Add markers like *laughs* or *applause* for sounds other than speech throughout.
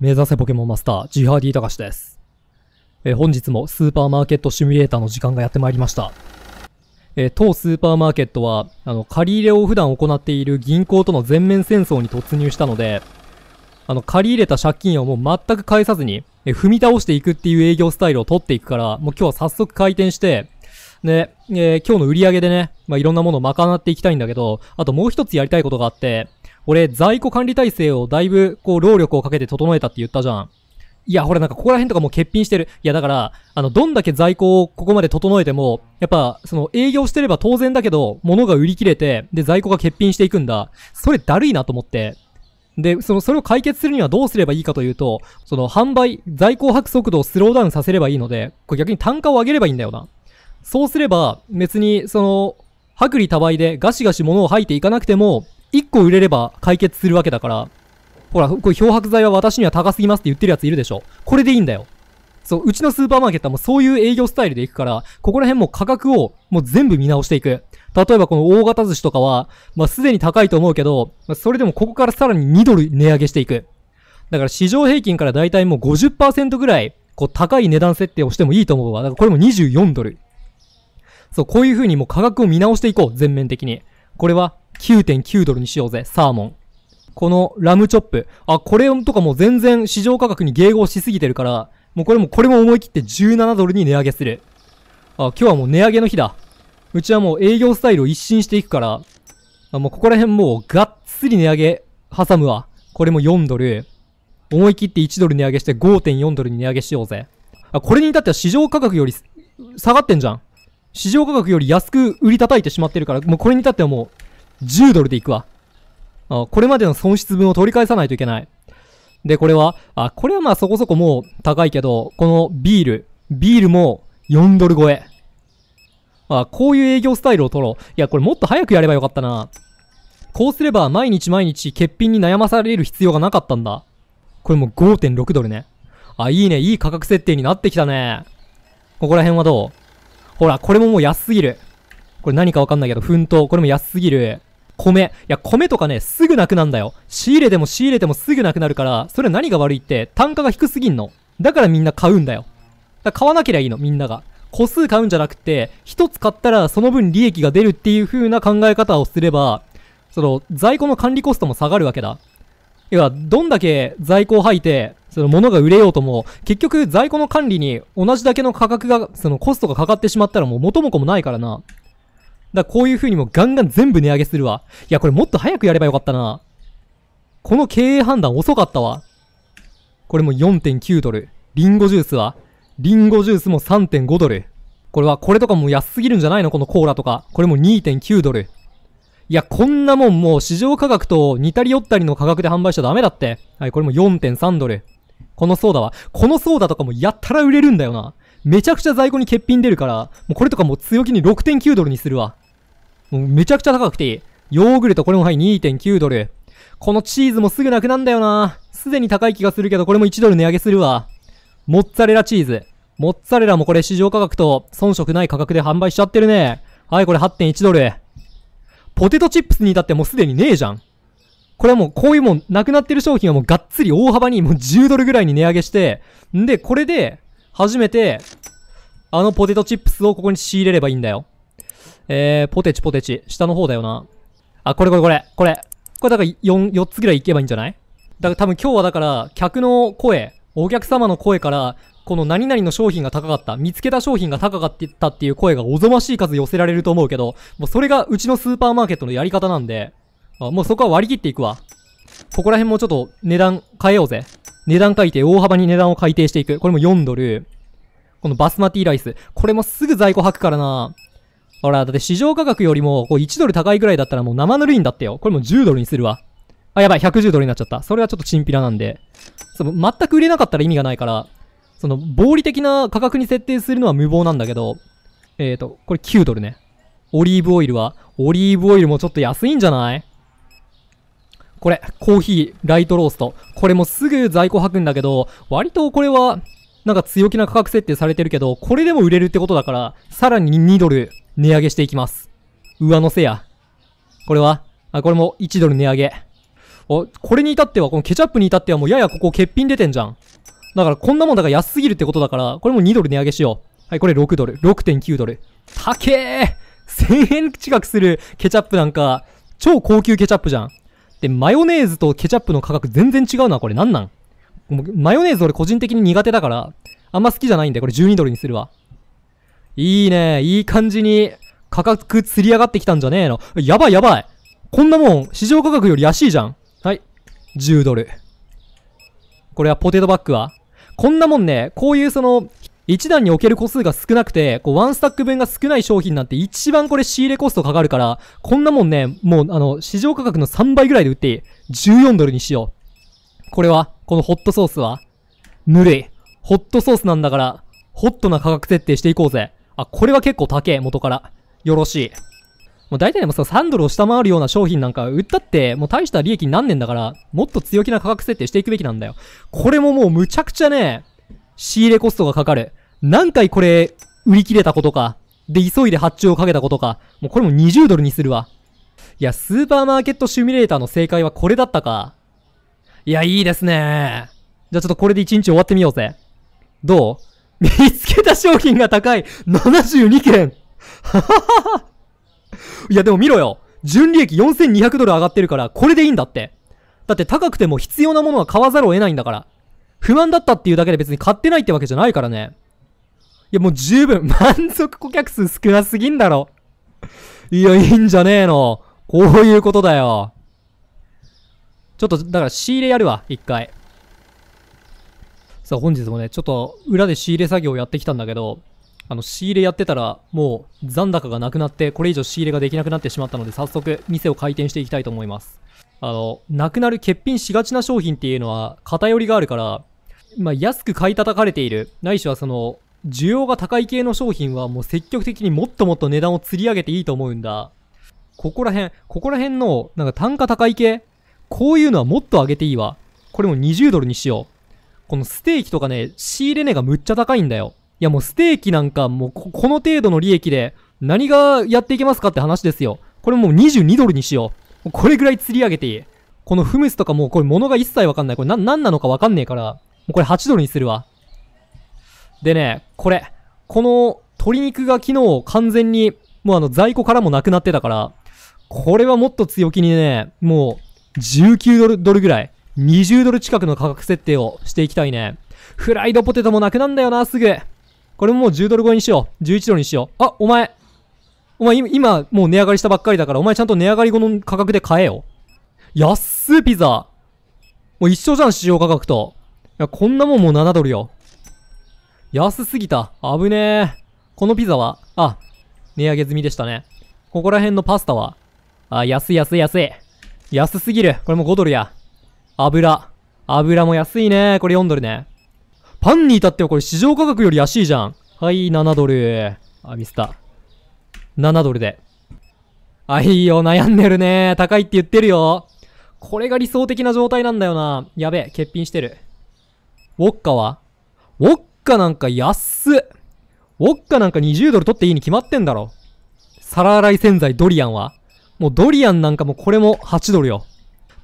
目指せポケモンマスター、ジハーディー高シです。え本日もスーパーマーケットシミュレーターの時間がやってまいりました。え当スーパーマーケットは、あの、借り入れを普段行っている銀行との全面戦争に突入したので、あの、借り入れた借金をもう全く返さずに、え踏み倒していくっていう営業スタイルを取っていくから、もう今日は早速開店して、で、えー、今日の売り上げでね、まあ、いろんなものを賄っていきたいんだけど、あともう一つやりたいことがあって、俺、在庫管理体制をだいぶ、こう、労力をかけて整えたって言ったじゃん。いや、ほら、なんかここら辺とかもう欠品してる。いや、だから、あの、どんだけ在庫をここまで整えても、やっぱ、その、営業してれば当然だけど、物が売り切れて、で、在庫が欠品していくんだ。それだるいなと思って。で、その、それを解決するにはどうすればいいかというと、その、販売、在庫把握速度をスローダウンさせればいいので、これ逆に単価を上げればいいんだよな。そうすれば、別に、その、薄利多売でガシガシ物を吐いていかなくても、1個売れれば解決するわけだから、ほら、これ漂白剤は私には高すぎますって言ってるやついるでしょ。これでいいんだよ。そう、うちのスーパーマーケットはもうそういう営業スタイルで行くから、ここら辺も価格をもう全部見直していく。例えばこの大型寿司とかは、まあすでに高いと思うけど、まあ、それでもここからさらに2ドル値上げしていく。だから市場平均からだいたいもう50%ぐらい、こう高い値段設定をしてもいいと思うわ。だからこれも24ドル。そう、こういう風にもう価格を見直していこう、全面的に。これは9.9ドルにしようぜ、サーモン。このラムチョップ。あ、これとかも全然市場価格に迎合しすぎてるから、もうこれも、これも思い切って17ドルに値上げする。あ、今日はもう値上げの日だ。うちはもう営業スタイルを一新していくから、あもうここら辺もうがっつり値上げ挟むわ。これも4ドル。思い切って1ドル値上げして5.4ドルに値上げしようぜ。あ、これに至っては市場価格より下がってんじゃん。市場価格より安く売り叩いてしまってるから、もうこれに至ってはもう10ドルでいくわ。あこれまでの損失分を取り返さないといけない。で、これは、あ、これはまあそこそこもう高いけど、このビール、ビールも4ドル超え。あ、こういう営業スタイルを取ろう。いや、これもっと早くやればよかったな。こうすれば毎日毎日欠品に悩まされる必要がなかったんだ。これも5.6ドルね。あ、いいね。いい価格設定になってきたね。ここら辺はどうほら、これももう安すぎる。これ何かわかんないけど、奮闘。これも安すぎる。米。いや、米とかね、すぐなくなんだよ。仕入れても仕入れてもすぐなくなるから、それ何が悪いって、単価が低すぎんの。だからみんな買うんだよ。だ買わなけれゃいいの、みんなが。個数買うんじゃなくて、一つ買ったらその分利益が出るっていう風な考え方をすれば、その、在庫の管理コストも下がるわけだ。いや、どんだけ在庫を吐いて、その物が売れようとも、結局在庫の管理に同じだけの価格が、そのコストがかかってしまったらもう元も子もないからな。だこういう風にもガンガン全部値上げするわ。いや、これもっと早くやればよかったな。この経営判断遅かったわ。これも4.9ドル。リンゴジュースはリンゴジュースも3.5ドル。これは、これとかも安すぎるんじゃないのこのコーラとか。これも2.9ドル。いや、こんなもんもう市場価格と似たり寄ったりの価格で販売しちゃダメだって。はい、これも4.3ドル。このソーダは、このソーダとかもやったら売れるんだよな。めちゃくちゃ在庫に欠品出るから、もうこれとかも強気に6.9ドルにするわ。もうめちゃくちゃ高くていい。ヨーグルトこれもはい2.9ドル。このチーズもすぐなくなんだよな。すでに高い気がするけど、これも1ドル値上げするわ。モッツァレラチーズ。モッツァレラもこれ市場価格と遜色ない価格で販売しちゃってるね。はい、これ8.1ドル。ポテトチップスに至ってもうすでにねえじゃん。これはもうこういうもん、なくなってる商品はもうがっつり大幅にもう10ドルぐらいに値上げして、んで、これで、初めて、あのポテトチップスをここに仕入れればいいんだよ。えー、ポテチポテチ。下の方だよな。あ、これこれこれ。これ。これだから4、4つぐらいいけばいいんじゃないだから多分今日はだから、客の声、お客様の声から、この何々の商品が高かった、見つけた商品が高かったっていう声がおぞましい数寄せられると思うけど、もうそれがうちのスーパーマーケットのやり方なんで、あもうそこは割り切っていくわ。ここら辺もちょっと値段変えようぜ。値段書いて大幅に値段を改定していく。これも4ドル。このバスマティライス。これもすぐ在庫吐くからな。ほら、だって市場価格よりも、こう1ドル高いぐらいだったらもう生ぬるいんだってよ。これもう10ドルにするわ。あ、やばい、110ドルになっちゃった。それはちょっとチンピラなんで。その、全く売れなかったら意味がないから、その、合理的な価格に設定するのは無謀なんだけど、えーと、これ9ドルね。オリーブオイルは、オリーブオイルもちょっと安いんじゃないこれ、コーヒー、ライトロースト。これもすぐ在庫吐くんだけど、割とこれは、なんか強気な価格設定されてるけど、これでも売れるってことだから、さらに2ドル値上げしていきます。上乗せや。これはあ、これも1ドル値上げ。お、これに至っては、このケチャップに至ってはもうややここ欠品出てんじゃん。だからこんなもんだから安すぎるってことだから、これも2ドル値上げしよう。はい、これ6ドル。6.9ドル。高えー !1000 円近くするケチャップなんか、超高級ケチャップじゃん。で、マヨネーズとケチャップの価格全然違うな。これなんなんマヨネーズ俺個人的に苦手だから、あんま好きじゃないんで、これ12ドルにするわ。いいね。いい感じに価格釣り上がってきたんじゃねえの。やばいやばい。こんなもん、市場価格より安いじゃん。はい。10ドル。これはポテトバッグはこんなもんね、こういうその、1段における個数が少なくて、こう、ワンスタック分が少ない商品なんて一番これ仕入れコストかかるから、こんなもんね、もうあの、市場価格の3倍ぐらいで売っていい。14ドルにしよう。これは、このホットソースはぬるい。ホットソースなんだから、ホットな価格設定していこうぜ。あ、これは結構高え、元から。よろしい。もう大体でもさ、3ドルを下回るような商品なんか売ったって、もう大した利益になんねんだから、もっと強気な価格設定していくべきなんだよ。これももうむちゃくちゃね、仕入れコストがかかる。何回これ、売り切れたことか。で、急いで発注をかけたことか。もうこれも20ドルにするわ。いや、スーパーマーケットシミュレーターの正解はこれだったか。いや、いいですね。じゃあちょっとこれで1日終わってみようぜ。どう *laughs* 見つけた商品が高い !72 件ははははいや、でも見ろよ純利益4200ドル上がってるから、これでいいんだって。だって高くても必要なものは買わざるを得ないんだから。不満だったっていうだけで別に買ってないってわけじゃないからね。いや、もう十分、*laughs* 満足顧客数少なすぎんだろ。いや、いいんじゃねえの。こういうことだよ。ちょっと、だから仕入れやるわ、一回。さあ、本日もね、ちょっと裏で仕入れ作業をやってきたんだけど、あの、仕入れやってたら、もう残高がなくなって、これ以上仕入れができなくなってしまったので、早速、店を開店していきたいと思います。あの、なくなる欠品しがちな商品っていうのは、偏りがあるから、まあ、安く買い叩かれている、ないしはその、需要が高い系の商品はもう積極的にもっともっと値段を釣り上げていいと思うんだ。ここら辺、ここら辺の、なんか単価高い系こういうのはもっと上げていいわ。これも20ドルにしよう。このステーキとかね、仕入れ値がむっちゃ高いんだよ。いやもうステーキなんかもうこの程度の利益で何がやっていけますかって話ですよ。これもう22ドルにしよう。これぐらい釣り上げていい。このフムスとかもうこれ物が一切わかんない。これな、なんなのかわかんねえから、もうこれ8ドルにするわ。でね、これ。この鶏肉が昨日完全にもうあの在庫からもなくなってたから、これはもっと強気にね、もう19ドルドルぐらい、20ドル近くの価格設定をしていきたいね。フライドポテトもなくなんだよな、すぐ。これももう10ドル超えにしよう。11ドルにしよう。あ、お前。お前今、もう値上がりしたばっかりだから、お前ちゃんと値上がり後の価格で買えよ。安っ、ピザ。もう一緒じゃん、市場価格と。いや、こんなもんもう7ドルよ。安すぎた。危ねえ。このピザは、あ、値上げ済みでしたね。ここら辺のパスタは、あ、安い安い安い。安すぎる。これも5ドルや。油。油も安いね。これ4ドルね。パンに至ってはこれ市場価格より安いじゃん。はい、7ドル。あ、ミスった。7ドルで。あ、いいよ。悩んでるね。高いって言ってるよ。これが理想的な状態なんだよな。やべえ、欠品してる。ウォッカはウォッカなんか安っ。ウォッカなんか20ドル取っていいに決まってんだろ。皿洗い洗剤ドリアンはもうドリアンなんかもこれも8ドルよ。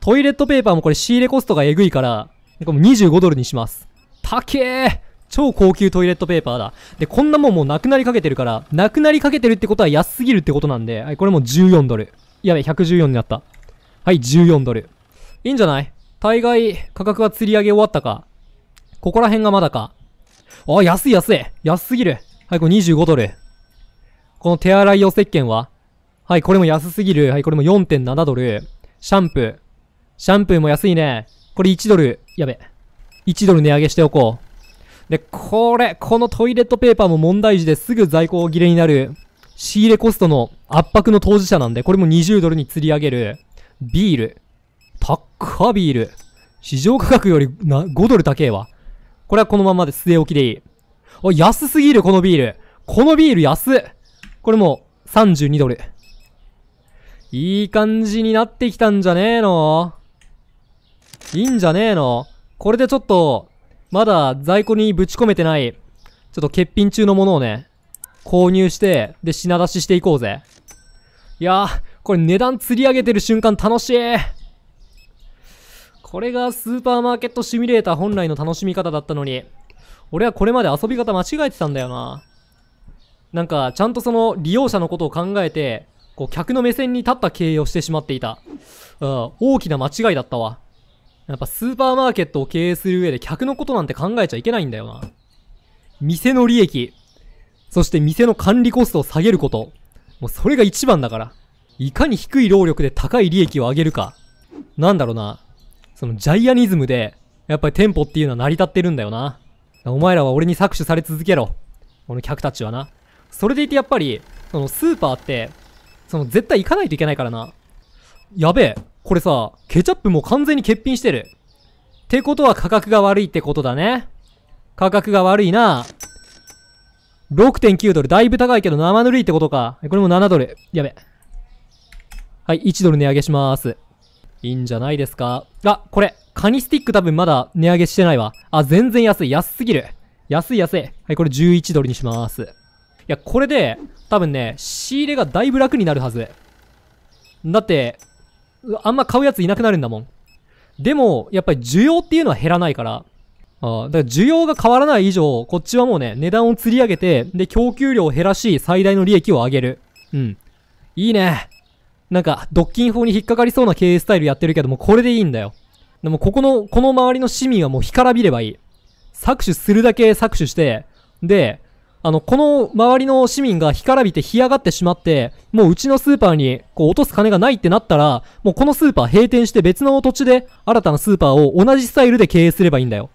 トイレットペーパーもこれ仕入れコストがえぐいから、これも25ドルにします。たけえ。超高級トイレットペーパーだ。で、こんなもんもうなくなりかけてるから、なくなりかけてるってことは安すぎるってことなんで、はい、これも14ドル。やべ、114になった。はい、14ドル。いいんじゃない大概価格は釣り上げ終わったか。ここら辺がまだか。あ、安い安い。安すぎる。はい、これ25ドル。この手洗い用石鹸ははい、これも安すぎる。はい、これも4.7ドル。シャンプー。シャンプーも安いね。これ1ドル。やべ。1ドル値上げしておこう。で、これ、このトイレットペーパーも問題児ですぐ在庫切れになる。仕入れコストの圧迫の当事者なんで、これも20ドルに釣り上げる。ビール。タッカービール。市場価格よりな5ドル高えわ。これはこのままで据え置きでいい。お、安すぎる、このビール。このビール安これも32ドル。いい感じになってきたんじゃねえのいいんじゃねえのこれでちょっと、まだ在庫にぶち込めてない、ちょっと欠品中のものをね、購入して、で品出ししていこうぜ。いやー、これ値段釣り上げてる瞬間楽しいこれがスーパーマーケットシミュレーター本来の楽しみ方だったのに、俺はこれまで遊び方間違えてたんだよな。なんか、ちゃんとその利用者のことを考えて、こう客の目線に立った経営をしてしまっていた。うん、大きな間違いだったわ。やっぱスーパーマーケットを経営する上で客のことなんて考えちゃいけないんだよな。店の利益。そして店の管理コストを下げること。もうそれが一番だから。いかに低い労力で高い利益を上げるか。なんだろうな。そのジャイアニズムで、やっぱり店舗っていうのは成り立ってるんだよな。お前らは俺に搾取され続けろ。この客たちはな。それでいてやっぱり、そのスーパーって、その絶対行かないといけないからな。やべえ。これさ、ケチャップも完全に欠品してる。ってことは価格が悪いってことだね。価格が悪いな。6.9ドル。だいぶ高いけど生ぬるいってことか。これも7ドル。やべ。はい、1ドル値上げします。いいんじゃないですか。あ、これ。カニスティック多分まだ値上げしてないわ。あ、全然安い。安すぎる。安い安い。はい、これ11ドルにします。いや、これで、多分ね、仕入れがだいぶ楽になるはず。だって、あんま買うやついなくなるんだもん。でも、やっぱり需要っていうのは減らないから、ああ、だから需要が変わらない以上、こっちはもうね、値段を釣り上げて、で、供給量を減らし、最大の利益を上げる。うん。いいね。なんか、ドッキン法に引っかかりそうな経営スタイルやってるけども、これでいいんだよ。でも、ここの、この周りの市民はもう干からびればいい。搾取するだけ搾取して、で、あの、この周りの市民が干からびて干上がってしまって、もううちのスーパーにこう落とす金がないってなったら、もうこのスーパー閉店して別の土地で新たなスーパーを同じスタイルで経営すればいいんだよ。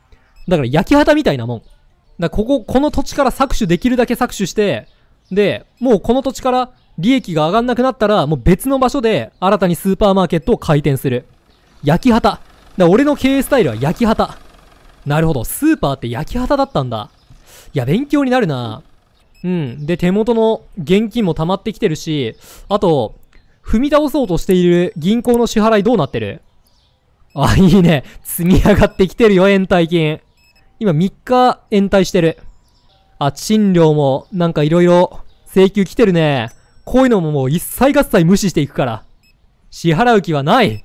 だから焼き畑みたいなもん。だここ、この土地から搾取できるだけ搾取して、で、もうこの土地から利益が上がんなくなったら、もう別の場所で新たにスーパーマーケットを開店する。焼き畑。だ俺の経営スタイルは焼き畑。なるほど、スーパーって焼き畑だったんだ。や、勉強になるなうん。で、手元の現金も溜まってきてるし、あと、踏み倒そうとしている銀行の支払いどうなってるあ、いいね。積み上がってきてるよ、延滞金。今3日延滞してる。あ、賃料もなんか色々請求来てるね。こういうのももう一切合切無視していくから。支払う気はない。い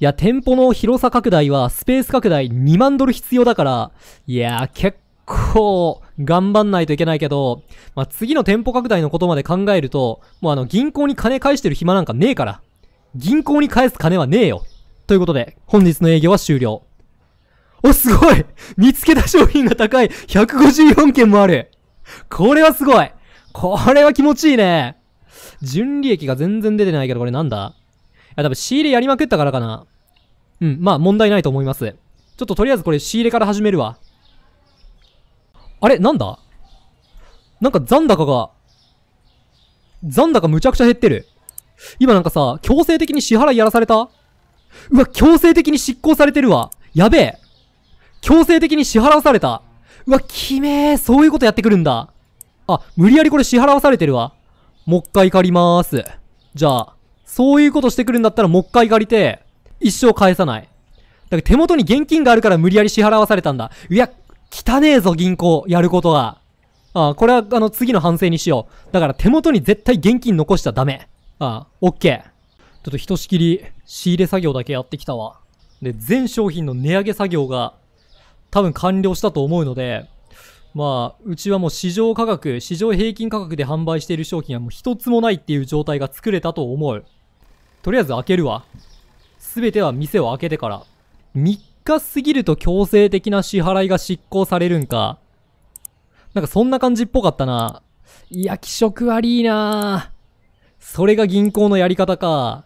や、店舗の広さ拡大はスペース拡大2万ドル必要だから、いやー結構頑張んないといけないけど、まあ、次の店舗拡大のことまで考えると、もうあの銀行に金返してる暇なんかねえから。銀行に返す金はねえよ。ということで、本日の営業は終了。お、すごい見つけた商品が高い !154 件もあるこれはすごいこれは気持ちいいね純利益が全然出てないけど、これなんだいや、多分仕入れやりまくったからかな。うん、まあ問題ないと思います。ちょっととりあえずこれ仕入れから始めるわ。あれなんだなんか残高が、残高むちゃくちゃ減ってる。今なんかさ、強制的に支払いやらされたうわ、強制的に執行されてるわ。やべえ。強制的に支払わされた。うわ、きめえ。そういうことやってくるんだ。あ、無理やりこれ支払わされてるわ。もっかい借りまーす。じゃあ、そういうことしてくるんだったらもっかい借りて、一生返さない。だから手元に現金があるから無理やり支払わされたんだ。いや、汚ねえぞ、銀行。やることは。ああ、これは、あの、次の反省にしよう。だから手元に絶対現金残しちゃダメ。ああ、オッケー。ちょっとひとしきり仕入れ作業だけやってきたわ。で、全商品の値上げ作業が多分完了したと思うので、まあ、うちはもう市場価格、市場平均価格で販売している商品はもう一つもないっていう状態が作れたと思う。とりあえず開けるわ。すべては店を開けてから。3日すぎると強制的な支払いが執行されるんか。なんかそんな感じっぽかったな。いや、気色悪いなそれが銀行のやり方か。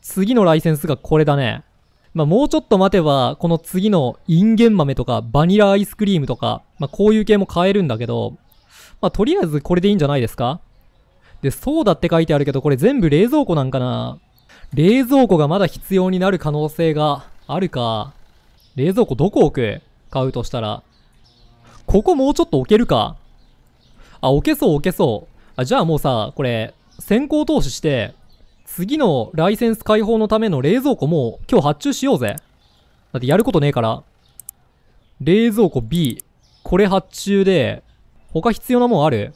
次のライセンスがこれだね。まあ、もうちょっと待てば、この次のインゲン豆とかバニラアイスクリームとか、まあ、こういう系も買えるんだけど、まあ、とりあえずこれでいいんじゃないですかで、そうだって書いてあるけど、これ全部冷蔵庫なんかな冷蔵庫がまだ必要になる可能性があるか。冷蔵庫どこ置く買うとしたら。ここもうちょっと置けるか。あ、置けそう置けそう。あ、じゃあもうさ、これ、先行投資して、次のライセンス解放のための冷蔵庫も今日発注しようぜ。だってやることねえから。冷蔵庫 B。これ発注で、他必要なもんある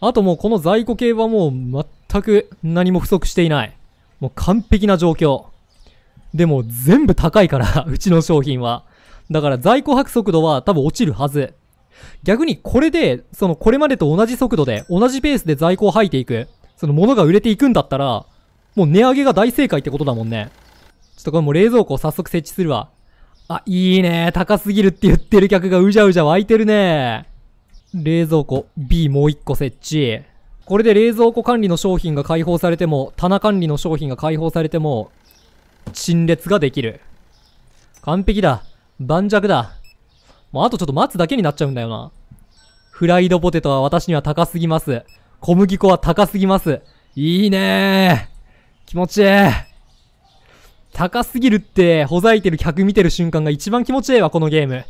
あともうこの在庫系はもう全く何も不足していない。もう完璧な状況。でも全部高いから、*laughs* うちの商品は。だから在庫吐く速度は多分落ちるはず。逆にこれで、そのこれまでと同じ速度で、同じペースで在庫を吐いていく、その物が売れていくんだったら、もう値上げが大正解ってことだもんね。ちょっとこれもう冷蔵庫を早速設置するわ。あ、いいね。高すぎるって言ってる客がうじゃうじゃ湧いてるね。冷蔵庫 B もう一個設置。これで冷蔵庫管理の商品が解放されても、棚管理の商品が解放されても、陳列ができる。完璧だ。盤石だ。もうあとちょっと待つだけになっちゃうんだよな。フライドポテトは私には高すぎます。小麦粉は高すぎます。いいねー。気持ちいい。高すぎるって、ほざいてる客見てる瞬間が一番気持ちええわ、このゲーム。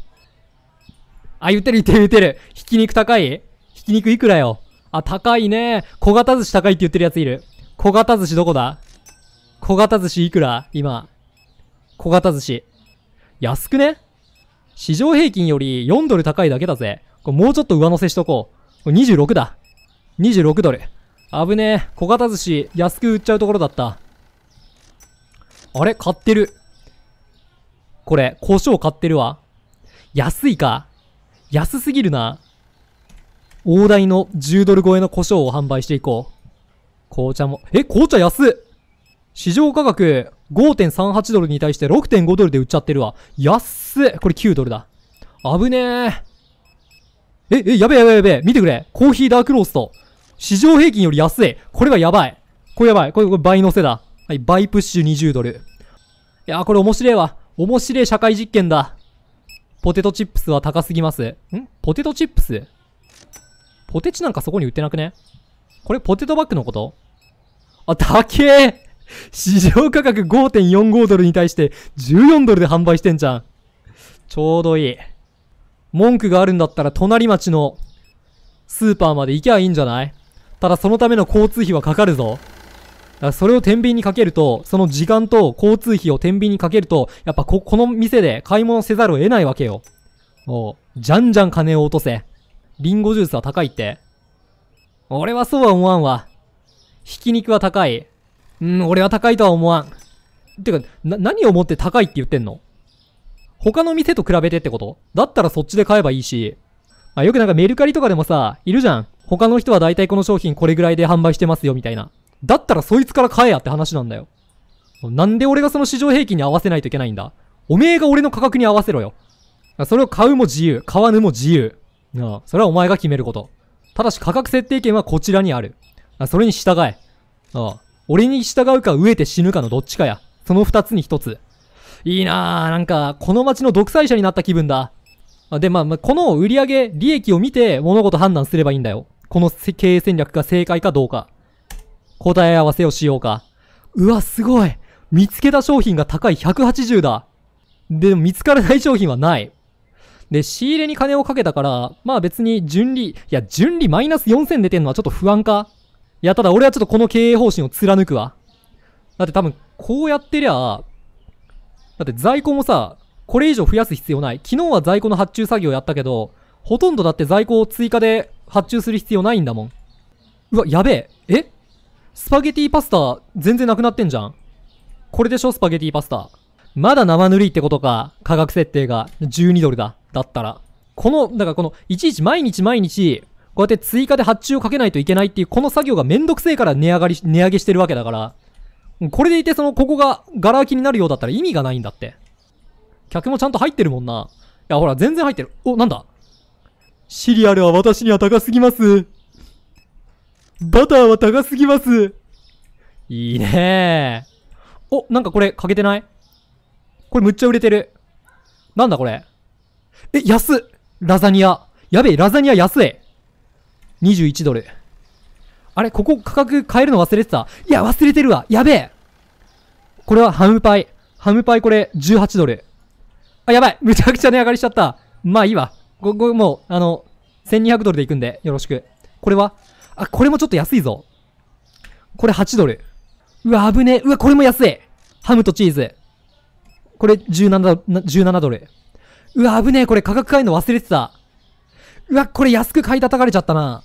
あ、言ってる言ってる言ってる。ひき肉高いひき肉いくらよあ、高いね小型寿司高いって言ってるやついる。小型寿司どこだ小型寿司いくら今。小型寿司。安くね市場平均より4ドル高いだけだぜ。これもうちょっと上乗せしとこう。これ26だ。26ドル。危ねえ。小型寿司安く売っちゃうところだった。あれ買ってる。これ、胡椒買ってるわ。安いか。安すぎるな。大台の10ドル超えの胡椒を販売していこう。紅茶も。え、紅茶安っ市場価格5.38ドルに対して6.5ドルで売っちゃってるわ。安っこれ9ドルだ。危ねえ。え、え、やべえやべえやべえ。見てくれ。コーヒーダークロースト。市場平均より安い。これはやばい。これやばい。これこれ倍乗せだ。はい、倍プッシュ20ドル。いやーこれ面白いわ。面白い社会実験だ。ポテトチップスは高すぎます。んポテトチップスポテチなんかそこに売ってなくねこれポテトバッグのことあ、高え市場価格5.45ドルに対して14ドルで販売してんじゃん。ちょうどいい。文句があるんだったら隣町のスーパーまで行きゃいいんじゃないただそのための交通費はかかるぞ。だからそれを天秤にかけると、その時間と交通費を天秤にかけると、やっぱこ、この店で買い物せざるを得ないわけよ。おう、じゃんじゃん金を落とせ。リンゴジュースは高いって。俺はそうは思わんわ。ひき肉は高い。うん、俺は高いとは思わん。てか、な、何をもって高いって言ってんの他の店と比べてってことだったらそっちで買えばいいし。あ、よくなんかメルカリとかでもさ、いるじゃん。他の人は大体この商品これぐらいで販売してますよ、みたいな。だったらそいつから買えやって話なんだよ。なんで俺がその市場平均に合わせないといけないんだおめえが俺の価格に合わせろよ。それを買うも自由、買わぬも自由。うあそれはお前が決めること。ただし価格設定権はこちらにある。あそれに従え。ああ俺に従うか飢えて死ぬかのどっちかや。その二つに一つ。いいなぁ。なんか、この街の独裁者になった気分だ。で、まあ、まあ、この売り上げ、利益を見て物事判断すればいいんだよ。この経営戦略が正解かどうか。答え合わせをしようか。うわ、すごい。見つけた商品が高い180だ。で、見つからない商品はない。で、仕入れに金をかけたから、まあ別に純利、いや、純利マイナス4000出てんのはちょっと不安かいや、ただ俺はちょっとこの経営方針を貫くわ。だって多分、こうやってりゃ、だって在庫もさ、これ以上増やす必要ない。昨日は在庫の発注作業やったけど、ほとんどだって在庫を追加で発注する必要ないんだもん。うわ、やべえ。えスパゲティパスタ、全然なくなってんじゃん。これでしょ、スパゲティパスタ。まだ生ぬるいってことか。価格設定が12ドルだ。だったら。この、だからこの、いちいち毎日毎日、こうやって追加で発注をかけないといけないっていう、この作業がめんどくせえから値上がり、値上げしてるわけだから、これでいてその、ここがガラ空きになるようだったら意味がないんだって。客もちゃんと入ってるもんな。いや、ほら、全然入ってる。お、なんだシリアルは私には高すぎます。バターは高すぎます。いいねえ。お、なんかこれ、かけてないこれむっちゃ売れてる。なんだこれ。え、安ラザニア。やべえ、ラザニア安い。21ドル。あれここ価格変えるの忘れてたいや、忘れてるわやべえこれはハムパイ。ハムパイこれ18ドル。あ、やばい *laughs* むちゃくちゃ値上がりしちゃった。まあいいわ。ご、ご、もう、あの、1200ドルで行くんで、よろしく。これはあ、これもちょっと安いぞ。これ8ドル。うわ、危ねえ。うわ、これも安い。ハムとチーズ。これ17、17ドル。うわ、危ねえ。これ価格変えるの忘れてた。うわ、これ安く買い叩かれちゃったな。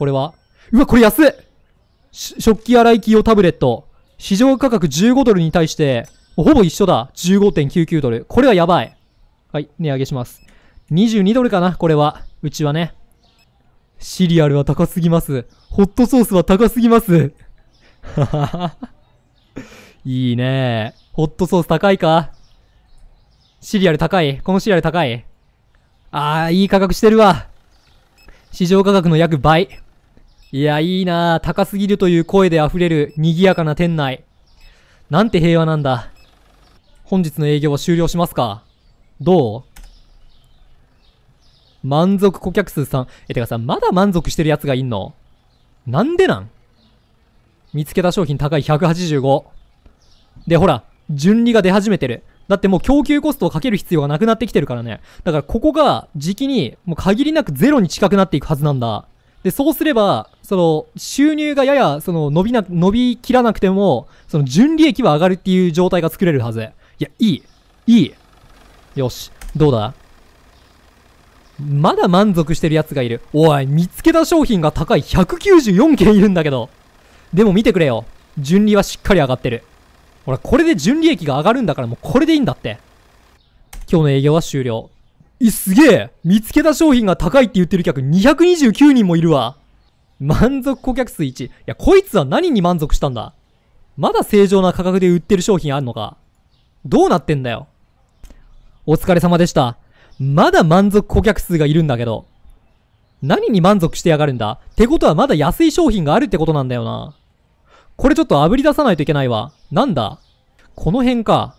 これはうわ、これ安っ食器洗い機用タブレット。市場価格15ドルに対して、ほぼ一緒だ。15.99ドル。これはやばい。はい、値上げします。22ドルかな、これは。うちはね。シリアルは高すぎます。ホットソースは高すぎます。ははは。いいねホットソース高いかシリアル高いこのシリアル高いあー、いい価格してるわ。市場価格の約倍。いや、いいなぁ。高すぎるという声で溢れる賑やかな店内。なんて平和なんだ。本日の営業は終了しますかどう満足顧客数3。え、てかさ、まだ満足してる奴がいんのなんでなん見つけた商品高い185。で、ほら、順利が出始めてる。だってもう供給コストをかける必要がなくなってきてるからね。だからここが、時期に、もう限りなくゼロに近くなっていくはずなんだ。で、そうすれば、その、収入がやや、その、伸びな、伸びきらなくても、その、純利益は上がるっていう状態が作れるはず。いや、いい。いい。よし。どうだまだ満足してる奴がいる。おい、見つけた商品が高い194件いるんだけど。でも見てくれよ。純利はしっかり上がってる。ほら、これで純利益が上がるんだからもうこれでいいんだって。今日の営業は終了。え、すげえ見つけた商品が高いって言ってる客229人もいるわ。満足顧客数1。いや、こいつは何に満足したんだまだ正常な価格で売ってる商品あんのかどうなってんだよお疲れ様でした。まだ満足顧客数がいるんだけど。何に満足してやがるんだってことはまだ安い商品があるってことなんだよな。これちょっと炙り出さないといけないわ。なんだこの辺か。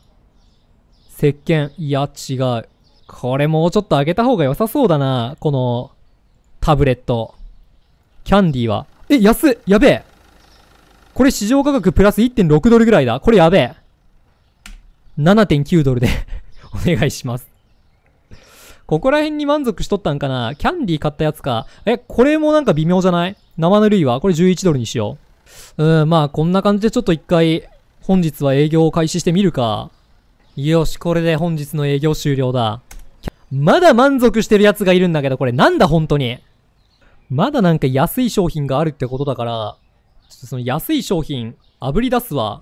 石鹸。いや、違う。これもうちょっと上げた方が良さそうだな。この、タブレット。キャンディーは。え、安っやべえこれ市場価格プラス1.6ドルぐらいだ。これやべえ。7.9ドルで *laughs* お願いします。ここら辺に満足しとったんかなキャンディー買ったやつか。え、これもなんか微妙じゃない生ぬるいわ。これ11ドルにしよう。うん、まあこんな感じでちょっと一回、本日は営業を開始してみるか。よし、これで本日の営業終了だ。まだ満足してるやつがいるんだけど、これなんだ本当に。まだなんか安い商品があるってことだから、ちょっとその安い商品、炙り出すわ。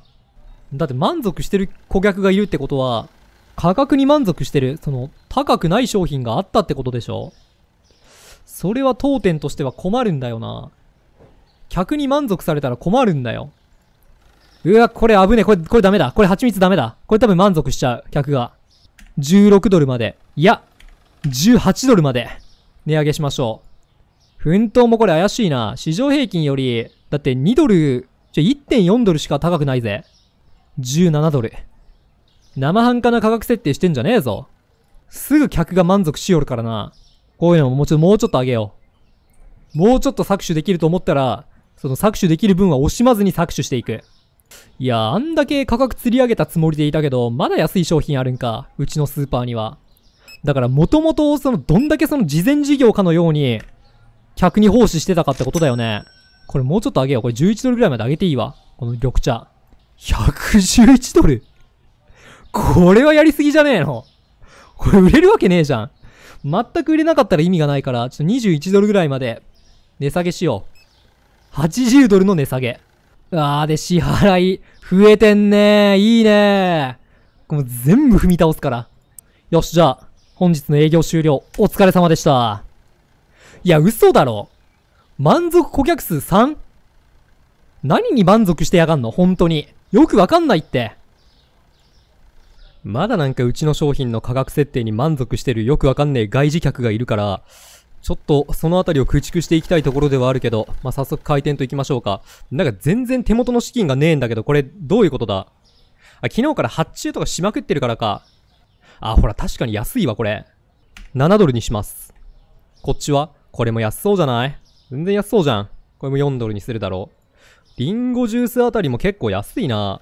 だって満足してる顧客がいるってことは、価格に満足してる、その、高くない商品があったってことでしょそれは当店としては困るんだよな。客に満足されたら困るんだよ。うわ、これ危ねえ。これ、これダメだ。これ蜂蜜ダメだ。これ多分満足しちゃう。客が。16ドルまで。いや、18ドルまで値上げしましょう。奮闘もこれ怪しいな。市場平均より、だって2ドル、ちょ、1.4ドルしか高くないぜ。17ドル。生半可な価格設定してんじゃねえぞ。すぐ客が満足しよるからな。こういうのももうちょっと、もうちょっと上げよう。もうちょっと搾取できると思ったら、その搾取できる分は惜しまずに搾取していく。いやあんだけ価格釣り上げたつもりでいたけど、まだ安い商品あるんか。うちのスーパーには。だからもともとそのどんだけその事前事業かのように客に奉仕してたかってことだよね。これもうちょっと上げよう。これ11ドルぐらいまで上げていいわ。この緑茶。111ドルこれはやりすぎじゃねえのこれ売れるわけねえじゃん。全く売れなかったら意味がないから、ちょっと21ドルぐらいまで値下げしよう。80ドルの値下げ。あーで支払い増えてんねえ。いいねえ。これ全部踏み倒すから。よし、じゃあ、本日の営業終了、お疲れ様でした。いや、嘘だろ。満足顧客数 3? 何に満足してやがんの本当に。よくわかんないって。まだなんかうちの商品の価格設定に満足してるよくわかんねえ外事客がいるから、ちょっとそのあたりを駆逐していきたいところではあるけど、まあ、早速開店と行きましょうか。なんか全然手元の資金がねえんだけど、これどういうことだあ、昨日から発注とかしまくってるからか。あ、ほら、確かに安いわ、これ。7ドルにします。こっちはこれも安そうじゃない全然安そうじゃん。これも4ドルにするだろう。リンゴジュースあたりも結構安いな。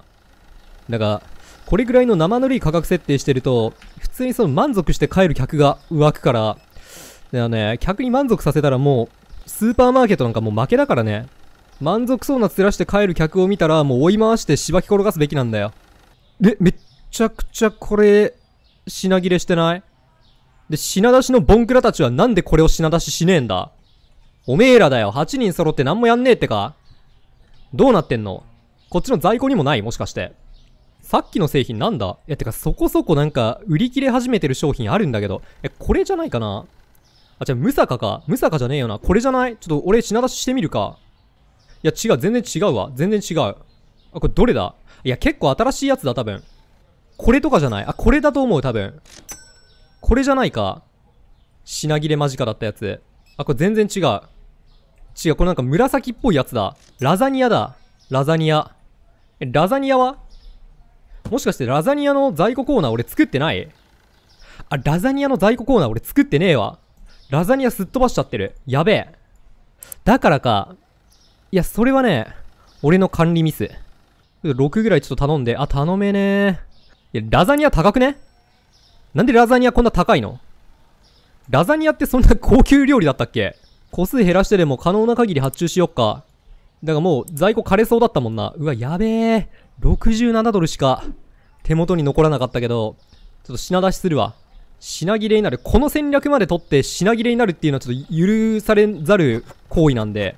だが、これぐらいの生ぬるい価格設定してると、普通にその満足して帰る客が湧くから、だよね、客に満足させたらもう、スーパーマーケットなんかもう負けだからね。満足そうな面して帰る客を見たら、もう追い回してしばき転がすべきなんだよ。で、めっちゃくちゃこれ、品切れしてないで、品出しのボンクラたちはなんでこれを品出ししねえんだおめえらだよ。8人揃って何もやんねえってかどうなってんのこっちの在庫にもないもしかして。さっきの製品なんだいや、てかそこそこなんか売り切れ始めてる商品あるんだけど。え、これじゃないかなあ、じゃあ、ムサカか。ムサカじゃねえよな。これじゃないちょっと俺品出ししてみるか。いや、違う。全然違うわ。全然違う。あ、これどれだいや、結構新しいやつだ、多分。これとかじゃないあ、これだと思う、多分。これじゃないか。品切れ間近だったやつ。あ、これ全然違う。違う、これなんか紫っぽいやつだ。ラザニアだ。ラザニア。え、ラザニアはもしかしてラザニアの在庫コーナー俺作ってないあ、ラザニアの在庫コーナー俺作ってねえわ。ラザニアすっ飛ばしちゃってる。やべえ。だからか。いや、それはね、俺の管理ミス。6ぐらいちょっと頼んで、あ、頼めねえ。いや、ラザニア高くねなんでラザニアこんな高いのラザニアってそんな高級料理だったっけ個数減らしてでも可能な限り発注しよっか。だからもう在庫枯れそうだったもんな。うわ、やべえ。67ドルしか手元に残らなかったけど、ちょっと品出しするわ。品切れになる。この戦略まで取って品切れになるっていうのはちょっと許されざる行為なんで。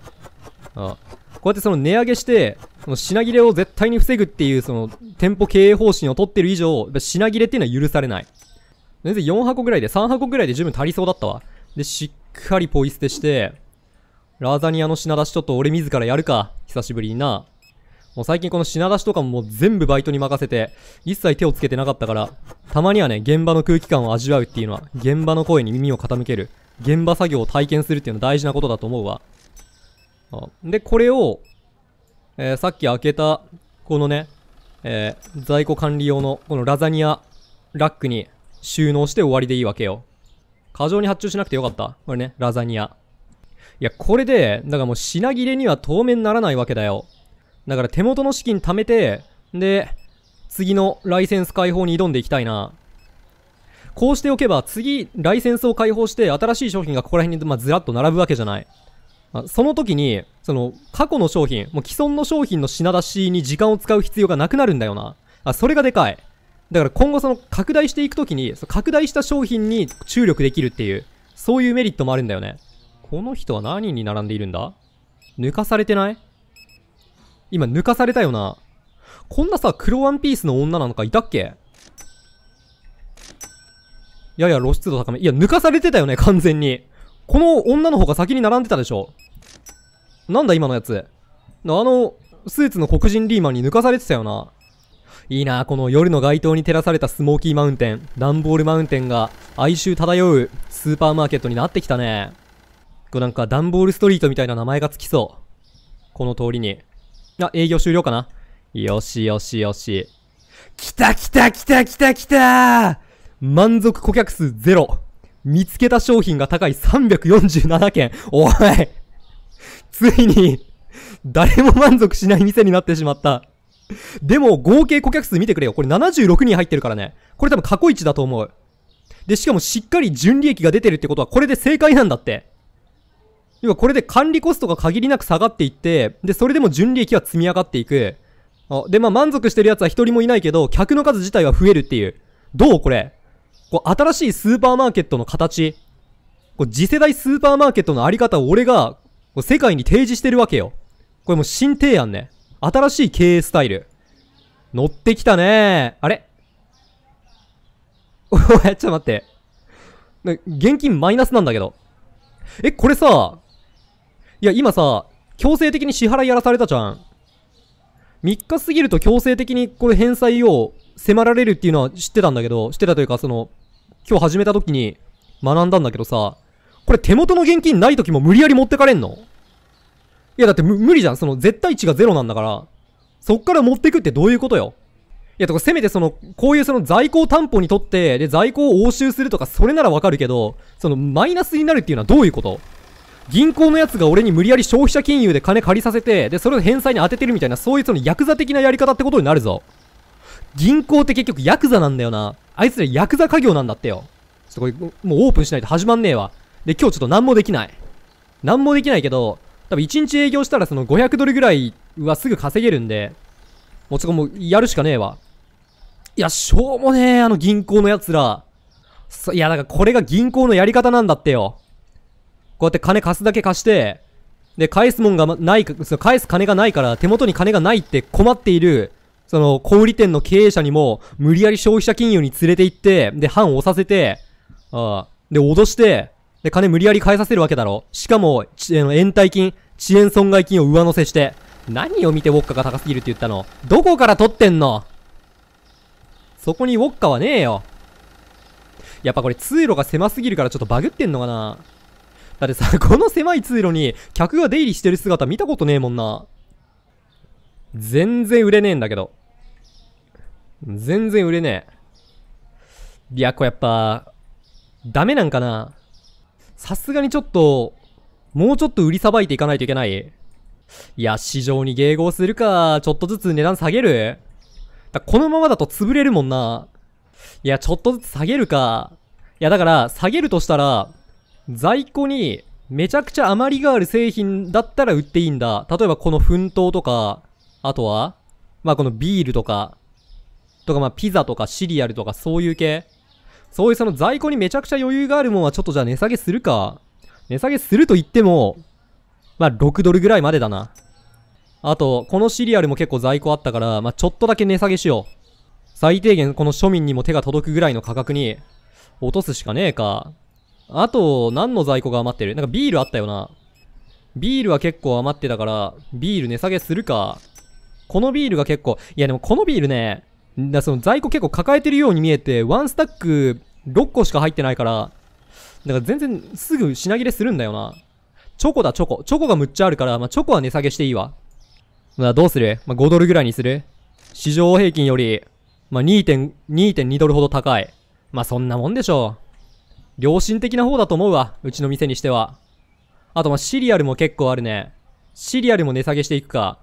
あこうやってその値上げして、その品切れを絶対に防ぐっていう、その、店舗経営方針を取ってる以上、品切れっていうのは許されない。全然4箱ぐらいで、3箱ぐらいで十分足りそうだったわ。で、しっかりポイ捨てして、ラザニアの品出しちょっと俺自らやるか。久しぶりにな。もう最近この品出しとかももう全部バイトに任せて、一切手をつけてなかったから、たまにはね、現場の空気感を味わうっていうのは、現場の声に耳を傾ける、現場作業を体験するっていうのは大事なことだと思うわ。で、これを、えー、さっき開けた、このね、えー、在庫管理用の、このラザニアラックに収納して終わりでいいわけよ。過剰に発注しなくてよかった。これね、ラザニア。いや、これで、だからもう品切れには当面ならないわけだよ。だから手元の資金貯めて、で、次のライセンス解放に挑んでいきたいな。こうしておけば、次、ライセンスを解放して、新しい商品がここら辺に、まあ、ずらっと並ぶわけじゃない。その時に、その、過去の商品、もう既存の商品の品出しに時間を使う必要がなくなるんだよな。あ、それがでかい。だから今後その拡大していくときに、拡大した商品に注力できるっていう、そういうメリットもあるんだよね。この人は何に並んでいるんだ抜かされてない今抜かされたよな。こんなさ、黒ワンピースの女なんかいたっけやや露出度高め。いや、抜かされてたよね、完全に。この女の方が先に並んでたでしょなんだ今のやつあのスーツの黒人リーマンに抜かされてたよないいなこの夜の街灯に照らされたスモーキーマウンテンダンボールマウンテンが哀愁漂うスーパーマーケットになってきたねこれなんかダンボールストリートみたいな名前がつきそうこの通りにあ営業終了かなよしよしよし来た来た来た来た来た満足顧客数ゼロ見つけた商品が高い347件。おいついに、誰も満足しない店になってしまった。でも、合計顧客数見てくれよ。これ76人入ってるからね。これ多分過去一だと思う。で、しかもしっかり純利益が出てるってことは、これで正解なんだって。要はこれで管理コストが限りなく下がっていって、で、それでも純利益は積み上がっていく。で、まあ満足してる奴は一人もいないけど、客の数自体は増えるっていう。どうこれこう新しいスーパーマーケットの形、こう次世代スーパーマーケットのあり方を俺がこう世界に提示してるわけよ。これもう新提案ね。新しい経営スタイル。乗ってきたねあれ *laughs* おい、ちょっと待って。現金マイナスなんだけど。え、これさ、いや、今さ、強制的に支払いやらされたじゃん。3日過ぎると強制的にこれ返済を迫られるっていうのは知ってたんだけど、知ってたというか、その、今日始めた時に学んだんだけどさ、これ手元の現金ない時も無理やり持ってかれんのいやだって無理じゃん。その絶対値がゼロなんだから、そっから持ってくってどういうことよいや、とかせめてその、こういうその在庫を担保にとって、で、在庫を押収するとか、それならわかるけど、その、マイナスになるっていうのはどういうこと銀行のやつが俺に無理やり消費者金融で金借りさせて、で、それを返済に当ててるみたいな、そういうそのヤクザ的なやり方ってことになるぞ。銀行って結局ヤクザなんだよな。あいつらヤクザ家業なんだってよ。ちょっとこれ、もうオープンしないと始まんねえわ。で、今日ちょっと何もできない。何もできないけど、多分1日営業したらその500ドルぐらいはすぐ稼げるんで、もうちょもうやるしかねえわ。いや、しょうもねえ、あの銀行の奴ら。いや、だからこれが銀行のやり方なんだってよ。こうやって金貸すだけ貸して、で、返すもんがない、返す金がないから手元に金がないって困っているその、小売店の経営者にも、無理やり消費者金融に連れて行って、で、判を押させて、あで、脅して、で、金無理やり返させるわけだろ。しかも、ち、えの、延滞金、遅延損害金を上乗せして、何を見てウォッカが高すぎるって言ったのどこから取ってんのそこにウォッカはねえよ。やっぱこれ通路が狭すぎるからちょっとバグってんのかなだってさ、*laughs* この狭い通路に客が出入りしてる姿見たことねえもんな。全然売れねえんだけど。全然売れねえ。いや、これやっぱ、ダメなんかなさすがにちょっと、もうちょっと売りさばいていかないといけない。いや、市場に迎合するか、ちょっとずつ値段下げる。だこのままだと潰れるもんな。いや、ちょっとずつ下げるか。いや、だから、下げるとしたら、在庫にめちゃくちゃ余りがある製品だったら売っていいんだ。例えばこの奮闘とか、あとは、まあこのビールとか、とかまあピザとかシリアルとかそういう系そういうその在庫にめちゃくちゃ余裕があるもんはちょっとじゃあ値下げするか。値下げすると言っても、まあ6ドルぐらいまでだな。あと、このシリアルも結構在庫あったから、まあちょっとだけ値下げしよう。最低限この庶民にも手が届くぐらいの価格に落とすしかねえか。あと、何の在庫が余ってるなんかビールあったよな。ビールは結構余ってたから、ビール値下げするか。このビールが結構、いやでもこのビールね、だその在庫結構抱えてるように見えて、ワンスタック6個しか入ってないから、だから全然すぐ品切れするんだよな。チョコだ、チョコ。チョコがむっちゃあるから、まあ、チョコは値下げしていいわ。まあ、どうするまあ、5ドルぐらいにする市場平均より、まあ、2.2ドルほど高い。まあ、そんなもんでしょう。良心的な方だと思うわ。うちの店にしては。あと、ま、シリアルも結構あるね。シリアルも値下げしていくか。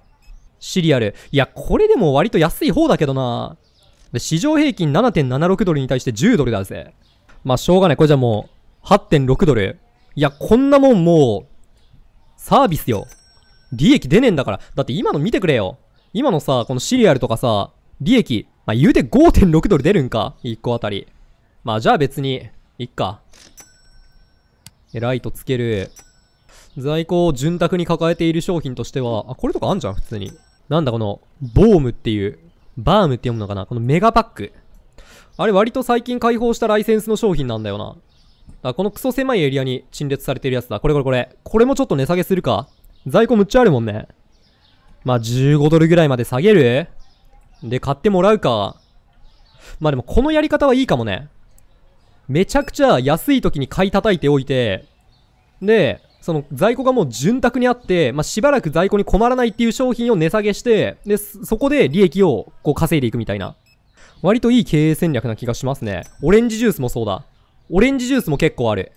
シリアル。いや、これでも割と安い方だけどな。市場平均7.76ドルに対して10ドルだぜ。まあ、しょうがない。これじゃもう、8.6ドル。いや、こんなもんもう、サービスよ。利益出ねえんだから。だって今の見てくれよ。今のさ、このシリアルとかさ、利益、まあ、言うて5.6ドル出るんか。1個あたり。まあ、じゃあ別に、いっか。え、ライトつける。在庫を潤沢に抱えている商品としては、あ、これとかあんじゃん、普通に。なんだこの、ボームっていう、バームって読むのかなこのメガパック。あれ割と最近解放したライセンスの商品なんだよな。あ、このクソ狭いエリアに陳列されてるやつだ。これこれこれ。これもちょっと値下げするか在庫むっちゃあるもんね。まあ、15ドルぐらいまで下げるで、買ってもらうか。まあでもこのやり方はいいかもね。めちゃくちゃ安い時に買い叩いておいて、で、その在庫がもう潤沢にあって、まあ、しばらく在庫に困らないっていう商品を値下げして、で、そこで利益をこう稼いでいくみたいな。割といい経営戦略な気がしますね。オレンジジュースもそうだ。オレンジジュースも結構ある。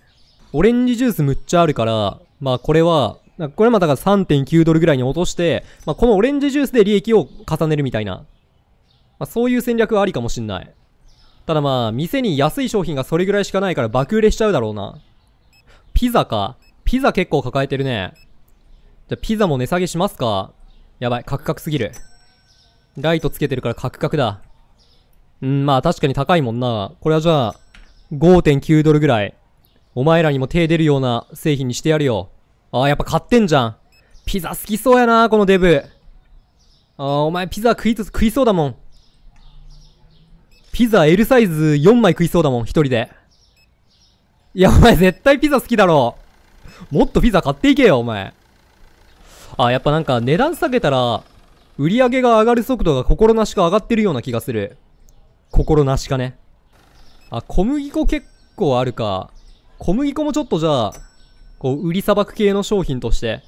オレンジジュースむっちゃあるから、まあこれは、これまだから3.9ドルぐらいに落として、まあこのオレンジジュースで利益を重ねるみたいな。まあそういう戦略はありかもしんない。ただまあ、店に安い商品がそれぐらいしかないから爆売れしちゃうだろうな。ピザか。ピザ結構抱えてるね。じゃ、ピザも値下げしますかやばい、カクカクすぎる。ライトつけてるからカクカクだ。うん、まあ確かに高いもんな。これはじゃあ、5.9ドルぐらい。お前らにも手出るような製品にしてやるよ。ああ、やっぱ買ってんじゃん。ピザ好きそうやな、このデブ。ああ、お前ピザ食い、食いそうだもん。ピザ L サイズ4枚食いそうだもん、一人で。いや、お前絶対ピザ好きだろ。もっとピザ買っていけよ、お前。あ、やっぱなんか値段下げたら、売り上げが上がる速度が心なしか上がってるような気がする。心なしかね。あ、小麦粉結構あるか。小麦粉もちょっとじゃあ、こう、売りさばく系の商品として、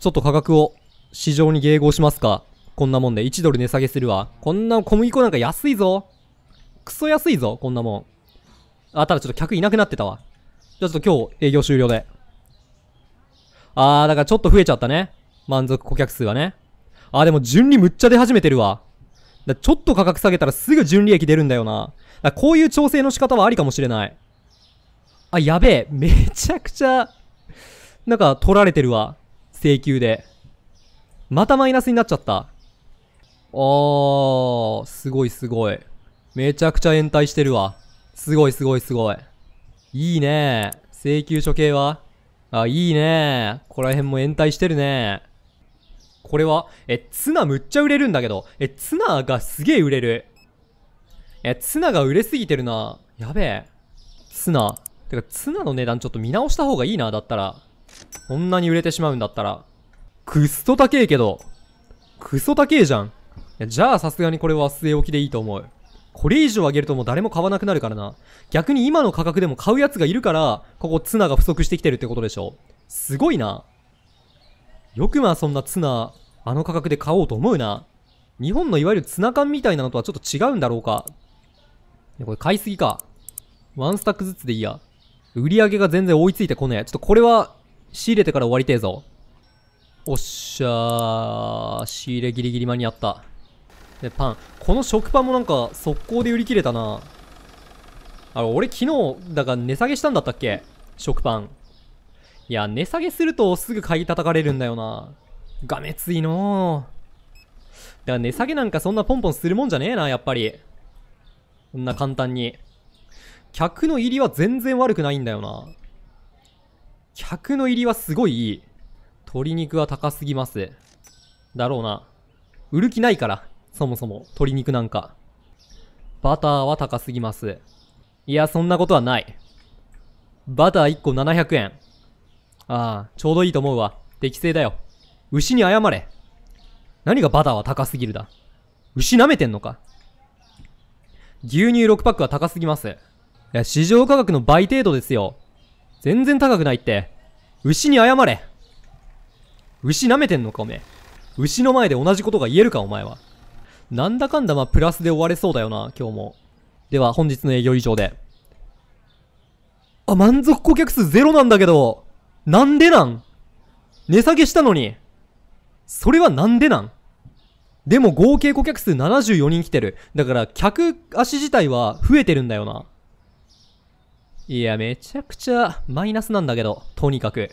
ちょっと価格を市場に迎合しますか。こんなもんで1ドル値下げするわ。こんな小麦粉なんか安いぞ。クソ安いぞ、こんなもん。あ、ただちょっと客いなくなってたわ。じゃあちょっと今日営業終了で。あー、だからちょっと増えちゃったね。満足顧客数はね。あー、でも順利むっちゃ出始めてるわ。だちょっと価格下げたらすぐ純利益出るんだよな。だこういう調整の仕方はありかもしれない。あ、やべえ。めちゃくちゃ、なんか取られてるわ。請求で。またマイナスになっちゃった。あー、すごいすごい。めちゃくちゃ延滞してるわ。すごいすごいすごい。いいね請求処刑はあ、いいねここら辺も延滞してるねこれは、え、ツナむっちゃ売れるんだけど。え、ツナがすげえ売れる。え、ツナが売れすぎてるな。やべえ。ツナ。てか、ツナの値段ちょっと見直した方がいいな、だったら。こんなに売れてしまうんだったら。クスト高えけど。クソ高えじゃん。じゃあさすがにこれは据え置きでいいと思う。これ以上上げるともう誰も買わなくなるからな。逆に今の価格でも買うやつがいるから、ここツナが不足してきてるってことでしょ。すごいな。よくまあそんなツナ、あの価格で買おうと思うな。日本のいわゆるツナ缶みたいなのとはちょっと違うんだろうか。これ買いすぎか。ワンスタックずつでいいや。売り上げが全然追いついてこねえ。ちょっとこれは、仕入れてから終わりてえぞ。おっしゃー。仕入れギリギリ間に合った。で、パン。この食パンもなんか、速攻で売り切れたな。あれ？俺昨日、だから値下げしたんだったっけ食パン。いや、値下げするとすぐ買い叩かれるんだよな。がめついのだから値下げなんかそんなポンポンするもんじゃねえな、やっぱり。こんな簡単に。客の入りは全然悪くないんだよな。客の入りはすごいいい。鶏肉は高すぎます。だろうな。売る気ないから。そもそも、鶏肉なんか。バターは高すぎます。いや、そんなことはない。バター1個700円。ああ、ちょうどいいと思うわ。適正だよ。牛に謝れ。何がバターは高すぎるだ。牛舐めてんのか。牛乳6パックは高すぎます。いや、市場価格の倍程度ですよ。全然高くないって。牛に謝れ。牛舐めてんのか、おめえ。牛の前で同じことが言えるか、お前は。なんだかんだまあプラスで終われそうだよな、今日も。では本日の営業以上で。あ、満足顧客数ゼロなんだけど、なんでなん値下げしたのに。それはなんでなんでも合計顧客数74人来てる。だから客足自体は増えてるんだよな。いや、めちゃくちゃマイナスなんだけど、とにかく。